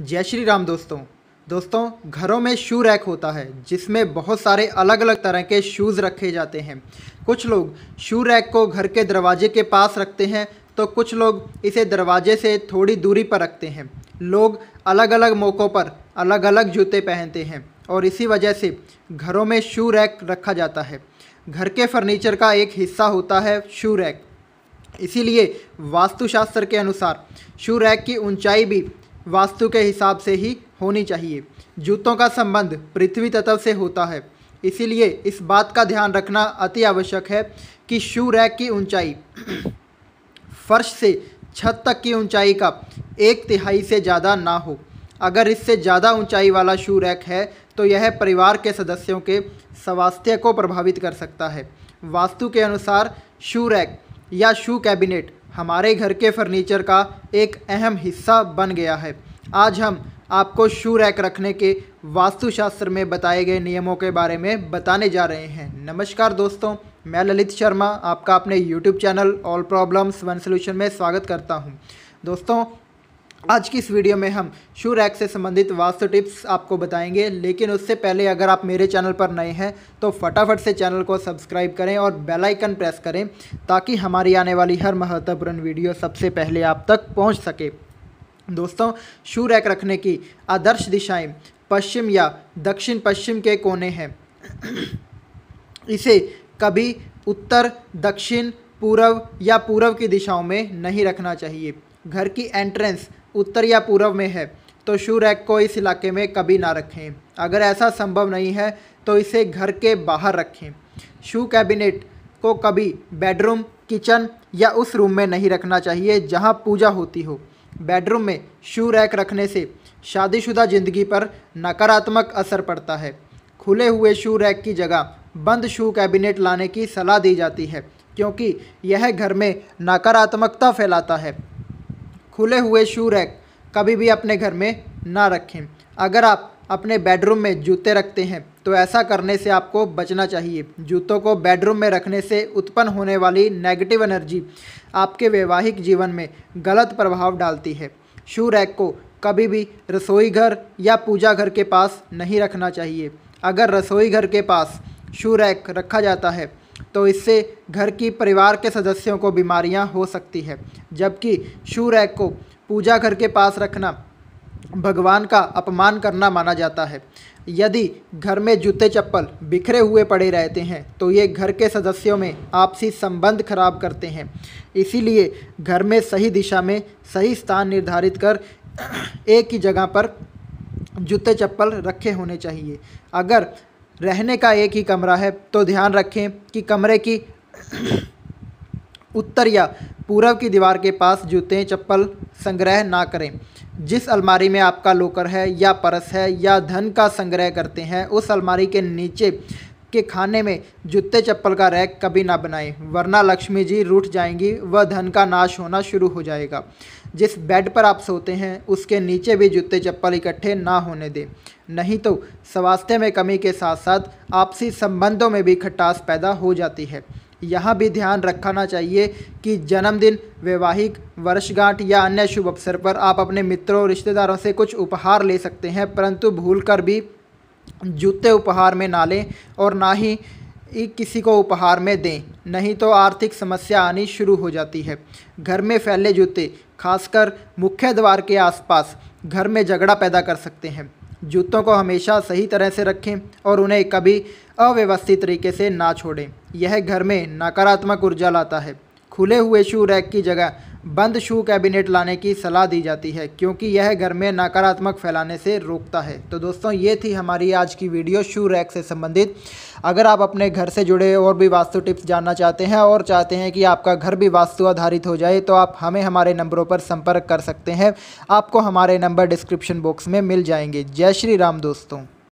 जय श्री राम दोस्तों दोस्तों घरों में शू रैक होता है जिसमें बहुत सारे अलग अलग तरह के शूज़ रखे जाते हैं कुछ लोग शू रैक को घर के दरवाजे के पास रखते हैं तो कुछ लोग इसे दरवाजे से थोड़ी दूरी पर रखते हैं लोग अलग अलग मौक़ों पर अलग अलग जूते पहनते हैं और इसी वजह से घरों में शू रैक रखा जाता है घर के फर्नीचर का एक हिस्सा होता है शू रैक इसीलिए वास्तुशास्त्र के अनुसार शू रैक की ऊंचाई भी वास्तु के हिसाब से ही होनी चाहिए जूतों का संबंध पृथ्वी तत्व से होता है इसीलिए इस बात का ध्यान रखना अति आवश्यक है कि शू रैक की ऊंचाई फर्श से छत तक की ऊंचाई का एक तिहाई से ज़्यादा ना हो अगर इससे ज़्यादा ऊंचाई वाला शू रैक है तो यह परिवार के सदस्यों के स्वास्थ्य को प्रभावित कर सकता है वास्तु के अनुसार शू रैक या शू कैबिनेट हमारे घर के फर्नीचर का एक अहम हिस्सा बन गया है आज हम आपको शू रैक रखने के वास्तुशास्त्र में बताए गए नियमों के बारे में बताने जा रहे हैं नमस्कार दोस्तों मैं ललित शर्मा आपका अपने YouTube channel all problems one solution में स्वागत करता हूं दोस्तों आज की इस वीडियो में हम शू रैक से संबंधित वास्तु टिप्स आपको बताएंगे लेकिन उससे पहले अगर आप मेरे चैनल पर नए हैं तो फटाफट से चैनल को सब्सक्राइब करें और बेल आइकन प्रेस करें ताकि हमारी आने वाली हर महत्वपूर्ण वीडियो सबसे पहले आप तक पहुंच सके दोस्तों शू रैक रखने की आदर्श दिशाएँ पश्चिम या दक्षिण पश्चिम के कोने हैं इसे कभी उत्तर दक्षिण पूर्व या पूर्व की दिशाओं में नहीं रखना चाहिए घर की एंट्रेंस उत्तर या पूर्व में है तो शू रैक को इस इलाके में कभी ना रखें अगर ऐसा संभव नहीं है तो इसे घर के बाहर रखें शू कैबिनेट को कभी बेडरूम किचन या उस रूम में नहीं रखना चाहिए जहां पूजा होती हो बेडरूम में शू रैक रखने से शादीशुदा ज़िंदगी पर नकारात्मक असर पड़ता है खुले हुए शू रैक की जगह बंद शू कैबिनेट लाने की सलाह दी जाती है क्योंकि यह घर में नकारात्मकता फैलाता है खुले हुए शू रैक कभी भी अपने घर में ना रखें अगर आप अपने बेडरूम में जूते रखते हैं तो ऐसा करने से आपको बचना चाहिए जूतों को बेडरूम में रखने से उत्पन्न होने वाली नेगेटिव एनर्जी आपके वैवाहिक जीवन में गलत प्रभाव डालती है शू रैक को कभी भी रसोई घर या पूजा घर के पास नहीं रखना चाहिए अगर रसोई घर के पास शू रैक रखा जाता है तो इससे घर की परिवार के सदस्यों को बीमारियां हो सकती है जबकि शू रैक को पूजा घर के पास रखना भगवान का अपमान करना माना जाता है यदि घर में जूते चप्पल बिखरे हुए पड़े रहते हैं तो ये घर के सदस्यों में आपसी संबंध खराब करते हैं इसीलिए घर में सही दिशा में सही स्थान निर्धारित कर एक ही जगह पर जूते चप्पल रखे होने चाहिए अगर रहने का एक ही कमरा है तो ध्यान रखें कि कमरे की उत्तर या पूर्व की दीवार के पास जूते चप्पल संग्रह ना करें जिस अलमारी में आपका लोकर है या परस है या धन का संग्रह करते हैं उस अलमारी के नीचे के खाने में जूते चप्पल का रैक कभी ना बनाएं वरना लक्ष्मी जी रूठ जाएंगी व धन का नाश होना शुरू हो जाएगा जिस बेड पर आप सोते हैं उसके नीचे भी जूते चप्पल इकट्ठे ना होने दें नहीं तो स्वास्थ्य में कमी के साथ साथ आपसी संबंधों में भी खटास पैदा हो जाती है यहाँ भी ध्यान रखना चाहिए कि जन्मदिन वैवाहिक वर्षगांठ या अन्य शुभ अवसर पर आप अपने मित्रों और रिश्तेदारों से कुछ उपहार ले सकते हैं परंतु भूल कर भी जूते उपहार में ना लें और ना ही किसी को उपहार में दें नहीं तो आर्थिक समस्या आनी शुरू हो जाती है घर में फैले जूते खासकर मुख्य द्वार के आसपास घर में झगड़ा पैदा कर सकते हैं जूतों को हमेशा सही तरह से रखें और उन्हें कभी अव्यवस्थित तरीके से ना छोड़ें यह घर में नकारात्मक ऊर्जा लाता है खुले हुए शू रैक की जगह बंद शू कैबिनेट लाने की सलाह दी जाती है क्योंकि यह घर में नकारात्मक फैलाने से रोकता है तो दोस्तों ये थी हमारी आज की वीडियो शू रैक से संबंधित अगर आप अपने घर से जुड़े और भी वास्तु टिप्स जानना चाहते हैं और चाहते हैं कि आपका घर भी वास्तु आधारित हो जाए तो आप हमें हमारे नंबरों पर संपर्क कर सकते हैं आपको हमारे नंबर डिस्क्रिप्शन बॉक्स में मिल जाएंगे जय श्री राम दोस्तों